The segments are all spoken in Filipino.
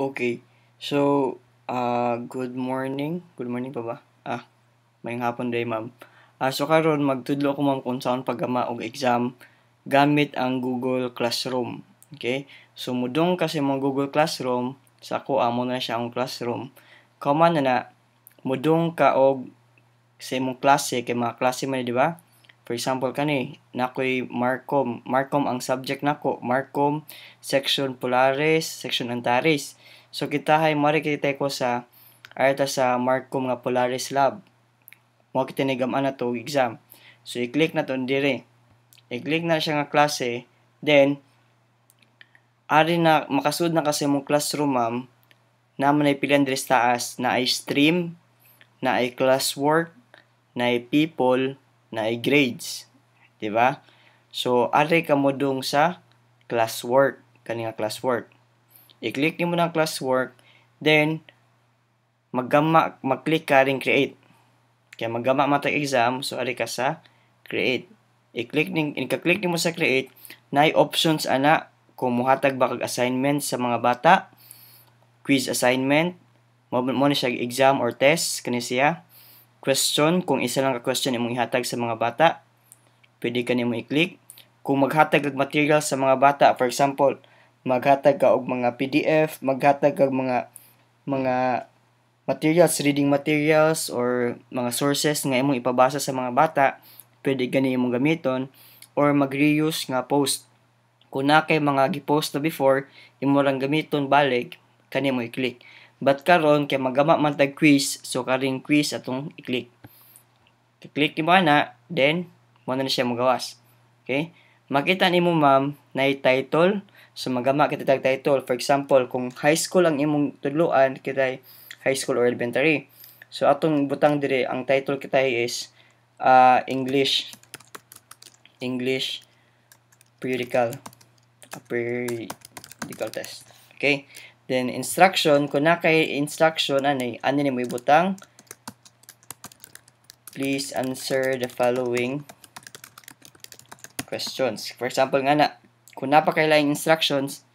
Okay. So, uh, good morning. Good morning pa ba? Ah, mayang hapon day, ma'am. Uh, so, karon magtudlo ko, ma'am, kung saan pagama og exam gamit ang Google Classroom. Okay? So, mudong kasi mong Google Classroom, sa ako amo na siya ang classroom. Common na na, mudong ka og sa imong klase, kay mga klase man, di ba? For example, kani, nakoy Markom. Markom ang subject nako. Markom, section Polaris, section Antares. So, kita hay marikita ko sa arta sa Markom nga Polaris Lab. Mo kita nigaman na to exam. So, i-click na to dire. I-click na siya nga klase. Then, ari na, makasud na kasi mong classroom, ma'am, na mo na ipilihan dire taas na i stream, na i classwork, na ay people, na i-grades. ba? So, ari ka mo dong sa classwork, kani classwork. I-click nimo ng classwork, then maggama mag-click ka rin create. Kaya maggama matag exam, so ari ka sa create. I-click ning i-click nimo sa create, nay options ana kung muhatag ba kag assignment sa mga bata, quiz assignment, mo ni siya exam or test kani siya question, kung isa lang ka-question imong ihatag sa mga bata, pwede ka nimo i-click. Kung maghatag og material sa mga bata, for example, maghatag ka og mga PDF, maghatag og mga mga materials, reading materials or mga sources nga imong ipabasa sa mga bata, pwede gani imong gamiton or mag-reuse nga post. Kung na kay mga gi-post na before, imo lang gamiton balik, kani mo i-click. But karon kay magama man tag quiz, so karing quiz atong i-click. I-click ni na, then mo na siya magawas. Okay? Makita nimo ma'am na title, so magama kita tag title. For example, kung high school ang imong tudloan, kita high school or elementary. So atong butang dire ang title kita is uh, English English periodical periodical test. Okay? Then, instruction, kung na kay instruction, ano, ano ni mo ibutang? Please answer the following questions. For example nga na, kung na instructions,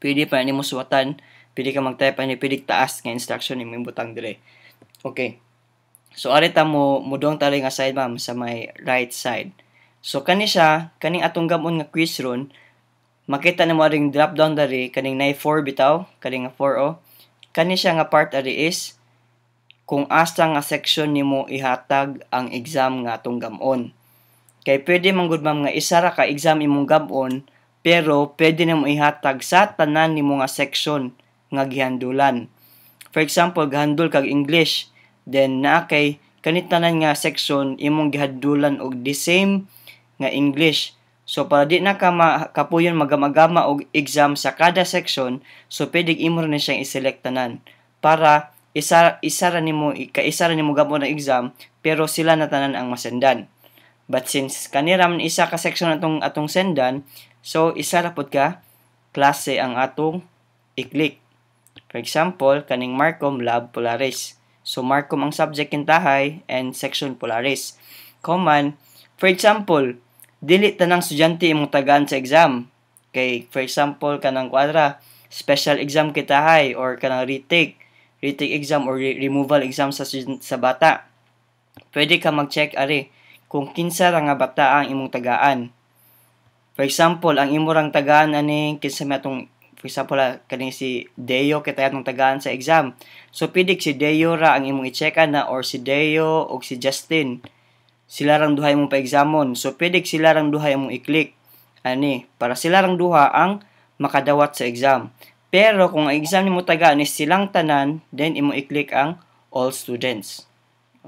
pwede pa ni mo suwatan, pwede ka mag-type ani, pwede taas nga instruction ni mo ibutang dire. Okay. So, arita mo, mudong tali nga side ma'am sa may right side. So, kani siya, kaning atong gamon nga quiz ron, makita nimo ading drop down dari kaning nay 4 bitaw kaning 4 o kani siya nga part ari is kung asa nga section nimo ihatag ang exam nga atong gamon kay pwede man gud ma'am nga isa ra ka exam imong gamon pero pwede nimo ihatag sa tanan nimo nga section nga gihandulan for example gahandol kag english then naa kay kani tanan nga section imong gihandulan og the same nga english So para di na ka makapuyon magamagama og exam sa kada section, so pwedeng imo ni siyang iselect tanan para isa isa ra nimo ikaisa ra nimo gamon ang exam pero sila na tanan ang masendan. But since kanira man isa ka section atong atong sendan, so isa ra pod ka klase ang atong i-click. For example, kaning Markom Lab Polaris. So Markom ang subject kintahay and section Polaris. Common, for example, dili tanang estudyante imong tagaan sa exam. Kay for example kanang kwadra, special exam kita kitahay or kanang retake, retake exam or re- removal exam sa student, sa bata. Pwede ka mag-check ari kung kinsa ra nga bata ang imong tagaan. For example, ang imo rang tagaan ani kinsa may atong for example ah, kani si Deo kitay atong tagaan sa exam. So pwede si Deo ra ang imong i-check na or si Deo o si Justin sila rang duha imong paegsamon. So pwede sila rang duha imong i-click ani para sila rang duha ang makadawat sa exam. Pero kung ang exam nimo taga ni silang tanan, then imo i-click ang all students.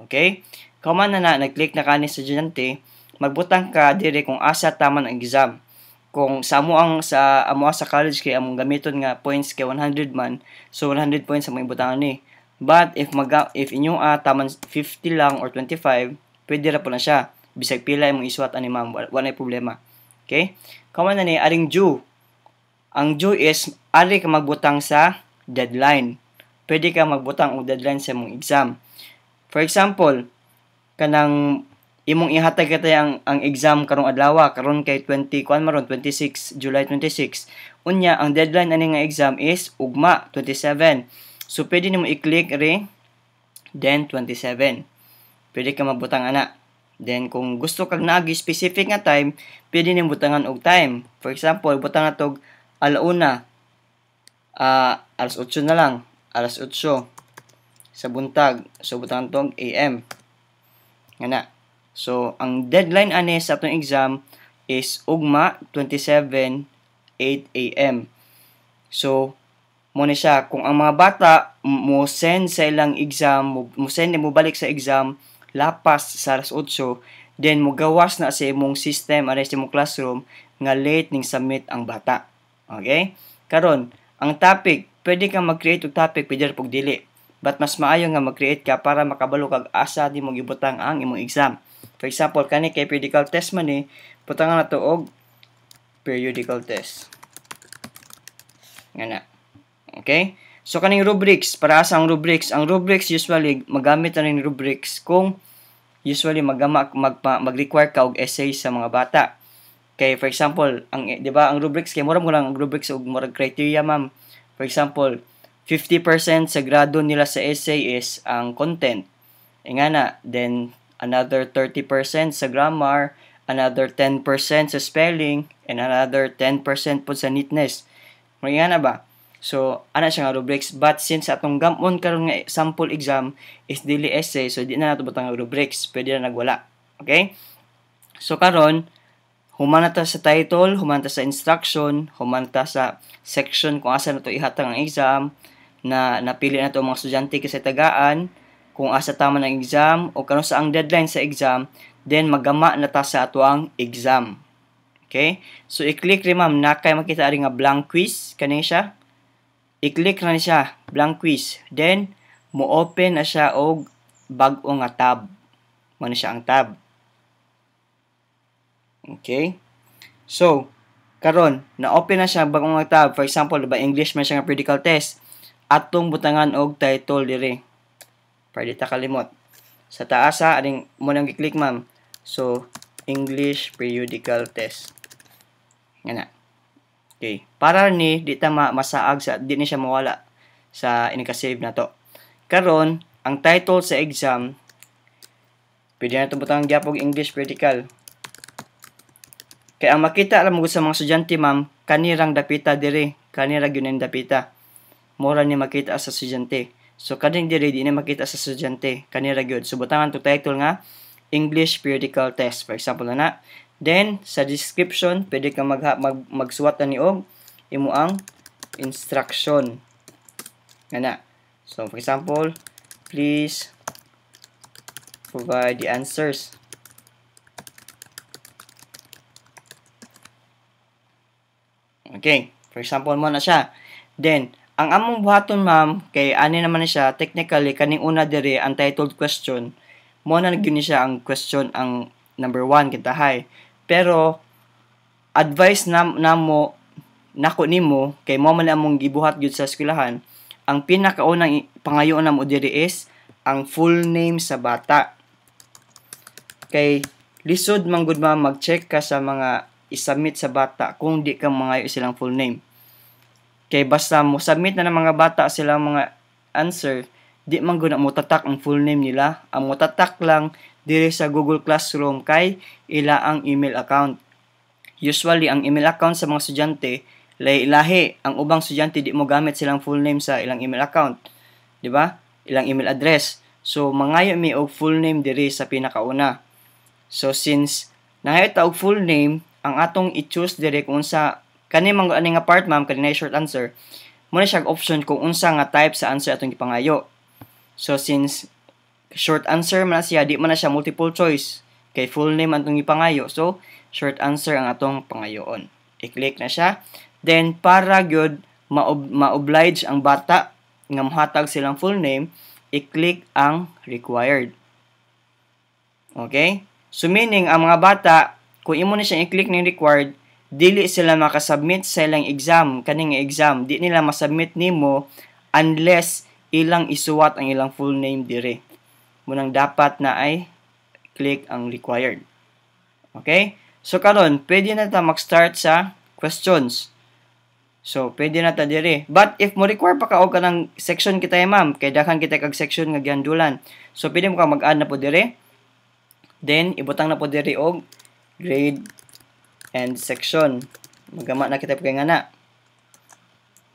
Okay? Kaman na na nag-click na kani estudyante, magbutang ka dire kung asa tama ang exam. Kung sa amo ang sa amo sa college kay among gamiton nga points kay 100 man, so 100 points ang ibutangan ni. But if mag if inyo uh, ah, taman 50 lang or 25, pwede ra po na siya. Bisag pila imong isuwat ani ma'am, wala problema. Okay? Kamo na ni aring due. Ang due is ari ka magbutang sa deadline. Pwede ka magbutang og deadline sa imong exam. For example, kanang imong ihatag ka ang, ang exam karong adlaw karon kay 20 kuan maron 26 July 26 unya ang deadline ani nga exam is ugma 27 so pwede nimo i-click re then 27 pwede ka mabutang ana. Then, kung gusto kag naagi specific nga time, pwede niyong butangan og time. For example, butang natog alauna, uh, alas 8 na lang, alas 8 sa buntag. So, butang tog AM. Nga na. So, ang deadline ane sa atong exam is ugma 27 8 AM. So, mo ni siya kung ang mga bata mo send sa ilang exam, mo send mo balik sa exam lapas sa alas 8, then mugawas na sa imong system aray sa imong classroom nga late ning submit ang bata. Okay? Karon, ang topic, pwede kang mag-create og topic pwede pug dili. But mas maayo nga mag-create ka para makabalo kag asa di mo gibutang ang imong exam. For example, kani kay periodical test man ni, eh, butangan nato og periodical test. Ngana. Okay? So, kaning rubrics, para sa ang rubrics, ang rubrics usually, magamit na rin rubrics kung usually magama, magpa, mag-require ka og essay sa mga bata. Kay, for example, ang, eh, di ba, ang rubrics, kay mura mo lang ang rubrics og murag criteria, ma'am. For example, 50% sa grado nila sa essay is ang content. E then another 30% sa grammar, another 10% sa spelling, and another 10% po sa neatness. Mga e ba? So, ana siya nga rubrics. But since atong gamon karon nga sample exam is daily essay, so di na nato butang rubrics. Pwede na nagwala. Okay? So, karon humanta sa title, humanta sa instruction, humanta sa section kung asa na to ihatang ang exam, na napili na to mga estudyante kasi tagaan, kung asa tama ng exam, o karon sa ang deadline sa exam, then magama na ta sa atuang exam. Okay? So, i-click rin ma'am na kay makita rin nga blank quiz, kanin siya i-click na siya, blank quiz. Then, mo-open na siya og bag-o nga tab. na siya ang tab. Okay? So, karon na-open na siya bagong nga tab. For example, diba, English man siya nga practical test. Atong butangan og title dire. Pwede ta kalimot. Sa taas ha, aring mo nang i click ma'am. So, English periodical test. Nga na. Okay. Para ni di ta masaag sa di ni siya mawala sa inikasave na to. Karon, ang title sa exam pwede na butang gyapog English vertical. Kay ang makita alam mo sa mga estudyante ma'am, kanirang dapita dire, kanira gyud dapita. Mora ni makita sa estudyante. So kaning dire di na makita sa estudyante, kanira gyud. So butangan to title nga English periodical test. For example na, na Then, sa description, pwede ka mag, mag, magsuwat na niog imo ang instruction. Nga So, for example, please provide the answers. Okay. For example mo na siya. Then, ang among buhaton ma'am, kay ani naman na siya, technically, kaning una dire, ang titled question, mo na gyud siya ang question ang number 1 kita hay. Pero advice na namo nako nimo kay mo man among gibuhat gyud sa eskwelahan, ang pinakaunang pangayo na mo diri is ang full name sa bata. Kay lisod man gud ma mag-check ka sa mga isubmit sa bata kung di ka mangayo silang full name. Kay basta mo submit na ng mga bata silang mga answer, di man gud mo tatak ang full name nila. Ang mo tatak lang dire sa Google Classroom kay ila ang email account. Usually, ang email account sa mga estudyante lay lahi Ang ubang estudyante di mo gamit silang full name sa ilang email account. Di ba? Ilang email address. So, mangayo mi og full name diri sa pinakauna. So, since ta og full name, ang atong i-choose diri kung sa kanimang aning nga part ma'am kanina short answer. Muna siya option kung unsa nga type sa answer atong ipangayo. So since short answer man siya, di man na siya multiple choice. Kay full name ang ipangayo. So, short answer ang atong pangayoon. I-click na siya. Then, para gyud maob maoblige ang bata nga mohatag silang full name, i-click ang required. Okay? So, meaning, ang mga bata, kung imo na siya i-click ning required, dili sila makasubmit sa ilang exam, kaning exam, di nila masubmit nimo unless ilang isuwat ang ilang full name dire munang dapat na ay click ang required. Okay? So, karon pwede na ta mag-start sa questions. So, pwede na ta dire. But, if mo require pa ka o ka ng section kita eh, ma'am, kay dakan kita kag section nga giandulan. So, pwede mo ka mag-add na po dire. Then, ibutang na po dire og grade and section. Magama na kita po kay nga na.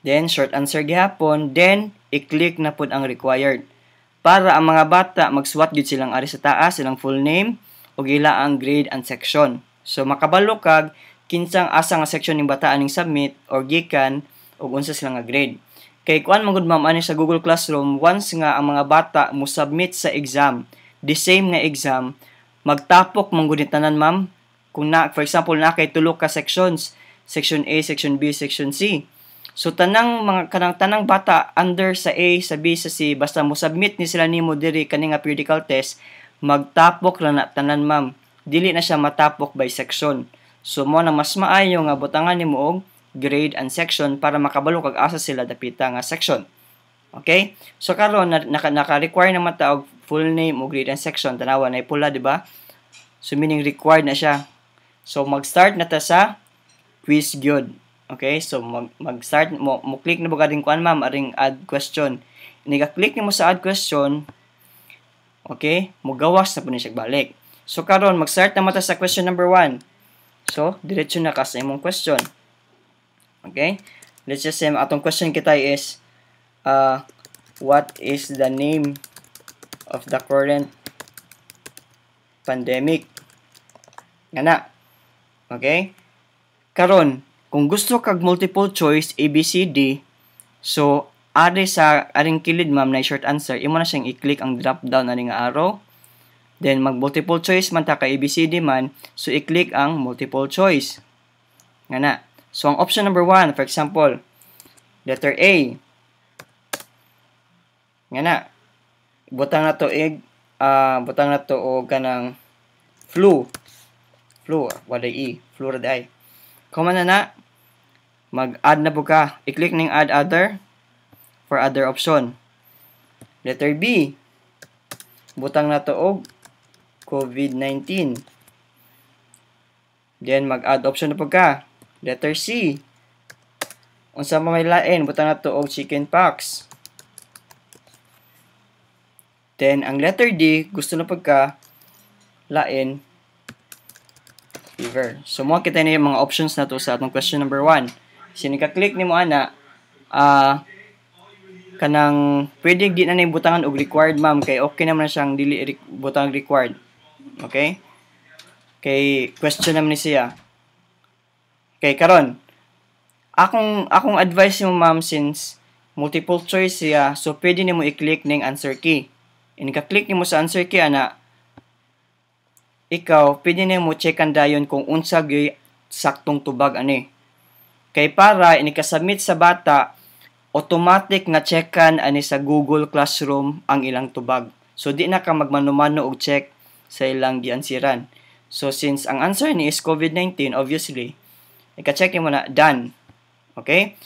Then, short answer gihapon. Then, i-click na po ang required para ang mga bata magsuwat gyud silang ari sa taas silang full name ug ila ang grade and section. So makabalo kag kinsang asa nga section ning bata aning submit or gikan ug unsa silang nga grade. Kay kuan magud ma'am ani sa Google Classroom once nga ang mga bata mo submit sa exam, the same nga exam, magtapok mangguni tanan ma'am kung na for example na kay tulo ka sections, section A, section B, section C. So tanang mga kanang tanang bata under sa A sa B sa C basta mo submit ni sila nimo diri kani nga periodical test magtapok ra na tanan ma'am. Dili na siya matapok by section. So mo na mas maayo nga butangan nimo og grade and section para makabalo kag asa sila dapita nga section. Okay? So karon naka, naka-require na ta og full name og grade and section tanawa na pula di ba? So meaning required na siya. So mag-start na ta sa quiz gyud. Okay, so mag, start mo, mo click na bagading kuan ma'am aring add question. Niga-click mo sa add question. Okay, mugawas na po ni balik. So karon mag-start na mata sa question number 1. So, diretso na ka sa imong question. Okay? Let's just say atong question kita is uh, what is the name of the current pandemic? Nga na. Okay? Karon, kung gusto kag multiple choice A, B, C, D, so ari sa aring kilid ma'am na short answer, imo na siyang i-click ang drop down na nga arrow. Then mag multiple choice man ta ka A, B, C, D man, so i-click ang multiple choice. Nga na. So ang option number 1, for example, letter A. Nga na. Butang na to ig uh, ah, butang na to o kanang flu. Flu, ah, wala E, fluoride eye. Common na na, mag-add na po ka. I-click ning add other for other option. Letter B. Butang na to og COVID-19. Then mag-add option na po ka. Letter C. Unsa pa may lain, butang na to og chicken pox. Then ang letter D, gusto na pagka lain fever. So, mga kita na yung mga options na to sa atong question number 1 sinika click nimo ana uh, kanang pwede di na nay butangan og required ma'am kay okay naman na siyang dili re- butang required okay kay question naman ni siya kay karon akong akong advice mo ma'am since multiple choice siya so pwede nimo i-click ning answer key and ka-click nimo sa answer key ana ikaw pwede nimo checkan dayon kung unsa gyud saktong tubag ani Kay para inikasamit sa bata, automatic nga checkan ani sa Google Classroom ang ilang tubag. So di na ka magmanumano og check sa ilang giansiran. So since ang answer ni is COVID-19, obviously, ika-check mo na done. Okay?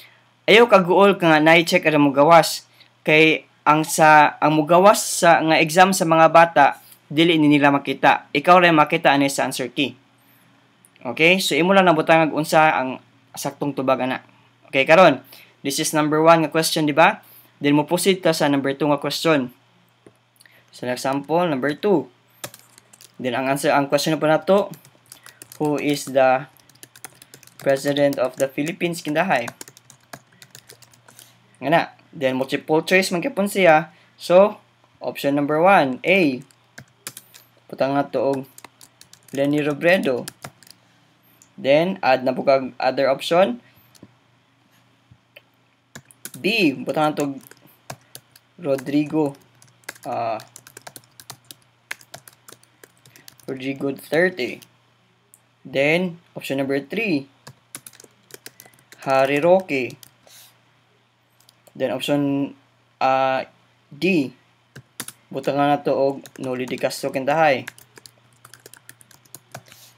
Ayaw ka goal ka nga na-check ang mugawas. kay ang sa ang mugawas sa nga exam sa mga bata dili ni nila makita. Ikaw ra makita ani sa answer key. Okay? So imo lang nabutang og unsa ang saktong tubag ana. Okay, karon. This is number 1 nga question, di ba? Then mo proceed ka sa number 2 nga question. So, example, number 2. Then ang answer ang question na po nato, who is the president of the Philippines kindahay? Nga na. Then multiple choice man gyapon siya. So, option number 1, A. Putang nga to og Lenny Robredo. Then, add na po kag other option. B, butang to Rodrigo. Uh, Rodrigo 30. Then, option number 3. Harry Roque. Then, option uh, D. Butang na to og Di Castro Kintahay.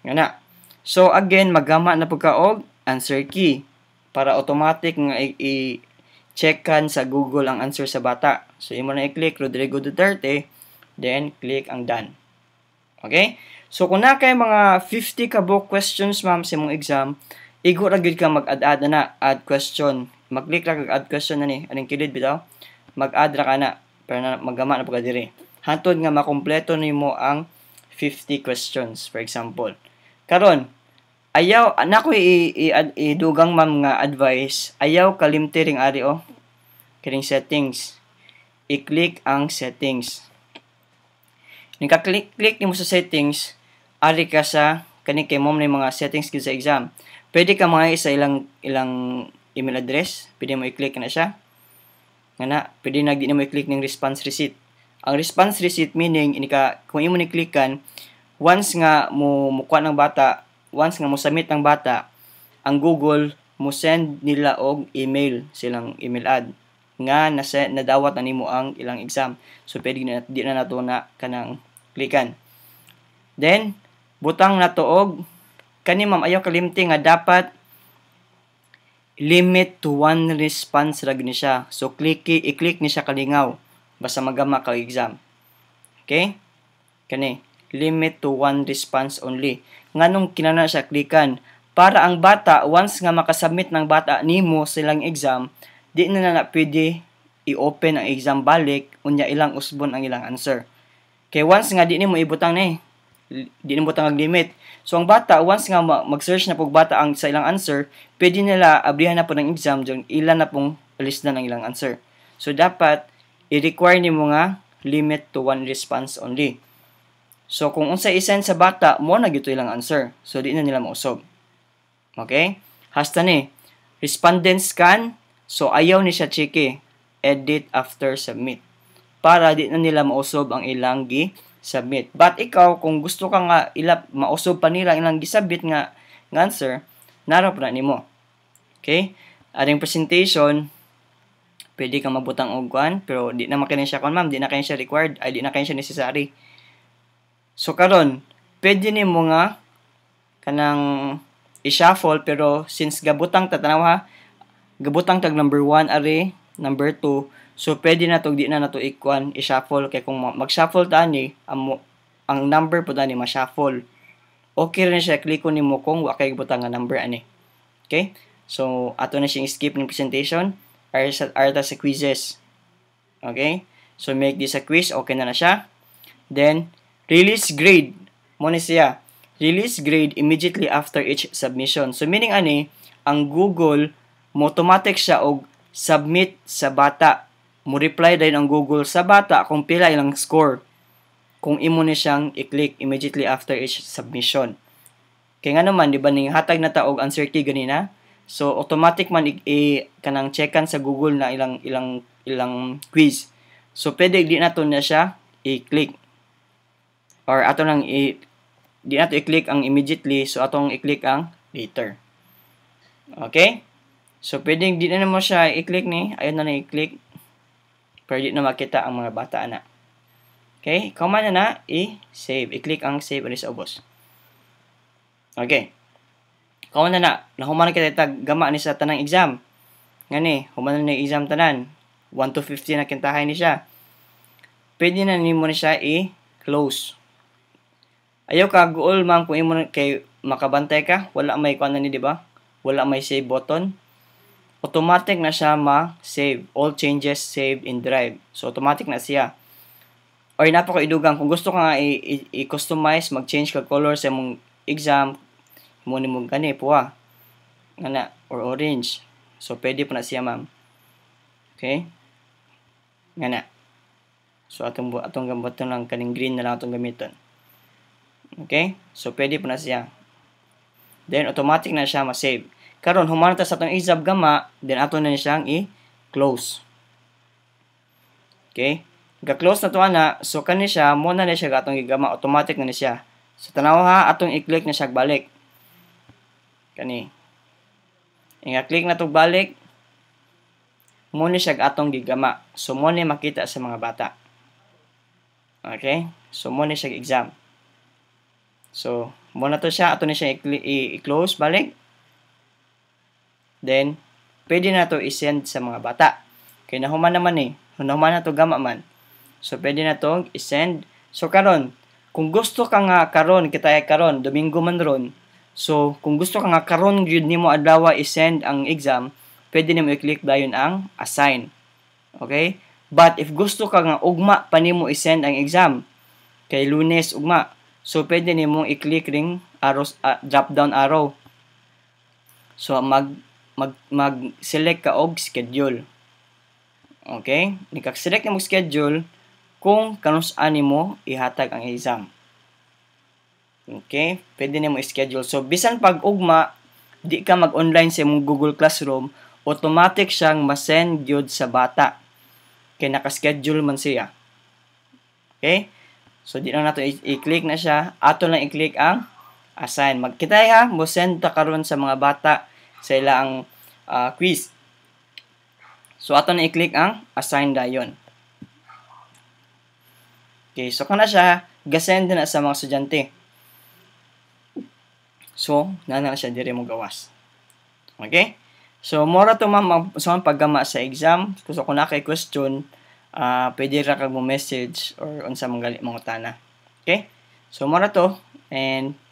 Nga na. So again, magama na po kaog answer key para automatic nga i-checkan sa Google ang answer sa bata. So imo na i-click Rodrigo Duterte, then click ang done. Okay? So kung na kay mga 50 ka book questions ma'am sa imong exam, igo ra gyud ka mag-add-add na add question. Mag-click ra kag add question na ni, aning kilid bitaw. Mag-add ra kana na para na magama na pagka dire. Hantod nga makompleto nimo ang 50 questions for example. Karon, ayaw anak ko idugang ma'am nga advice ayaw kalimti ring ari o oh. kining settings i-click ang settings ning click click nimo sa settings ari ka sa kani kay mom ni mga settings gid exam pwede ka mga isa ilang ilang email address pwede mo i-click na siya nga na pwede na di na mo i-click ning response receipt ang response receipt meaning ini ka kung imo ni clickan once nga mo mukuha ng bata once nga mosamit ang bata, ang Google mo send nila og email silang email ad nga nasa nadawat na nimo ang ilang exam. So pwede na di na nato na kanang klikan. Then butang nato og kani ma'am ayaw kalimti nga dapat limit to one response ra ni siya. So click i-click ni siya kalingaw basta magama ka exam. Okay? Kani limit to one response only nga nung kinana siya klikan para ang bata once nga makasubmit ng bata nimo silang exam di na na pwede i-open ang exam balik unya ilang usbon ang ilang answer kay once nga di nimo ibutang ni di nimo tangag limit so ang bata once nga mag-search na pug bata ang sa ilang answer pwede nila abrihan na po ng exam jung ilan na pong list na ng ilang answer so dapat i-require nimo nga limit to one response only So, kung unsa isend sa bata, mo na gito ilang answer. So, di na nila mausog. Okay? Hasta ni. Respondents can. So, ayaw ni siya chiki. Edit after submit. Para di na nila mausog ang ilang gi-submit. But ikaw, kung gusto ka nga ilap, mausog pa nila ilang gi-submit nga, nga answer, narap na ni mo. Okay? Aring presentation, pwede ka mabutang og kwan, pero di na makinig siya kon ma'am, di na kayo siya required, ay di na kayo siya necessary. So karon, pwede ni mo nga kanang i-shuffle pero since gabutang tatanaw ha, gabutang tag number 1 array, number 2. So pwede na tog di na nato ikwan i-shuffle kay kung mag-shuffle ta ni ang, ang number po ta ni ma-shuffle. Okay rin siya kliko ni mo kung wa kay butang nga number ani. Okay? So ato na siyang skip ng presentation. Are sa are ta sa quizzes. Okay? So make this a quiz, okay na na siya. Then Release grade. Mo siya. Release grade immediately after each submission. So meaning ani, ang Google mo automatic siya og submit sa bata. Mo reply dahil ang Google sa bata kung pila ilang score. Kung imo ni siyang i-click immediately after each submission. kay nga naman, di ba, ning hatag na taog answer key ganina? So, automatic man i- kanang checkan sa Google na ilang ilang ilang quiz. So, pwede di na to na siya i-click or ato nang i di nato i-click ang immediately so atong i-click ang later. Okay? So pwedeng di na mo siya i-click ni, ayun na na i-click para di na makita ang mga bata ana. Okay? Command na na i-save. I-click ang save alis obos. Okay. Kawan na na, nahuman na kita tag gama ni sa tanang exam. Ngani, human na ni exam tanan. 1 to 50 na kintahay ni siya. Pwede na ni mo ni siya i-close. Ayaw ka goal man kung imo kay makabantay ka, wala may kuan ni di ba? Wala may save button. Automatic na siya ma-save. All changes saved in Drive. So automatic na siya. Or napakaidugang kung gusto ka nga i-customize, mag-change ka color sa mong exam, mo ni mong gani puwa. Ana or orange. So pwede po na siya, ma'am. Okay? Nga na. So atong atong gambaton lang kaning green na lang atong gamiton. Okay? So, pwede po na siya. Then, automatic na siya ma-save. Karon humanta sa atong isab gama, then ato na siyang i-close. Okay? Ga-close na to ana, so kani siya mo na ni siya gatong gigama automatic na ni siya. So tanaw ha atong i-click na siya balik. Kani. Nga click na to balik. Mo ni siya atong gigama. So mo ni makita sa mga bata. Okay? So mo ni siya exam. So, mo na to siya, ato na siya i-close balik. Then, pwede na to i-send sa mga bata. Kay nahuman naman eh. Nahuman na to gama man. So, pwede na to i-send. So, karon kung gusto ka nga karon kita ay karon Domingo man ron. So, kung gusto ka nga karon gyud nimo adlaw i-send ang exam, pwede nimo i-click dayon ang assign. Okay? But if gusto ka nga ugma pa mo i-send ang exam kay Lunes ugma, So, pwede mong i-click ring arrows, uh, drop down arrow. So, mag, mag, mag-select ka og schedule. Okay? Nikag-select nimo schedule kung kanus-an nimo ihatag ang exam. Okay? Pwede nimo i-schedule. So, bisan pag ugma, di ka mag-online sa imong Google Classroom, automatic siyang masend yun sa bata. Kaya nakaschedule man siya. Okay? So, di na nato i-click na siya. Ato lang i-click ang assign. Magkita nga, send ta karon sa mga bata sa ilang uh, ah, quiz. So, ato na i-click ang assign da dayon. Okay, so kana siya, gasend na sa mga estudyante. So, na na siya diri mo gawas. Okay? So, mora to ma'am sa pagkama sa exam. Gusto ko na kay question uh, pwede ra kag mo message or unsa man gali mangutana. Okay? So mura to and